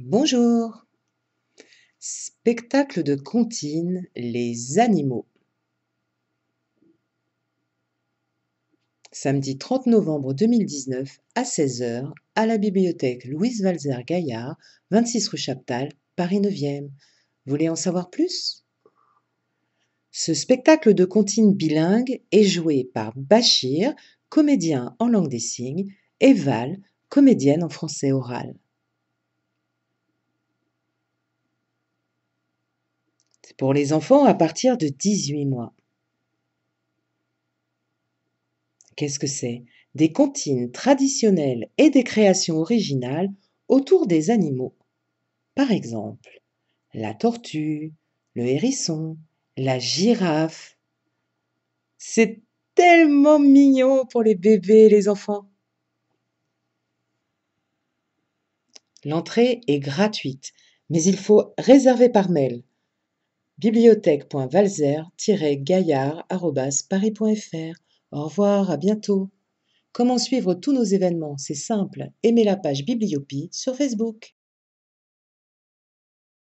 Bonjour Spectacle de comptine, les animaux. Samedi 30 novembre 2019 à 16h à la bibliothèque Louise Valzer Gaillard, 26 rue Chaptal, Paris 9e. Voulez en savoir plus Ce spectacle de comptine bilingue est joué par Bachir, comédien en langue des signes, et Val, comédienne en français oral. pour les enfants à partir de 18 mois. Qu'est-ce que c'est Des comptines traditionnelles et des créations originales autour des animaux. Par exemple, la tortue, le hérisson, la girafe. C'est tellement mignon pour les bébés et les enfants. L'entrée est gratuite, mais il faut réserver par mail bibliothèque.valzer-gaillard.paris.fr. Au revoir, à bientôt. Comment suivre tous nos événements C'est simple, aimez la page Bibliopie sur Facebook.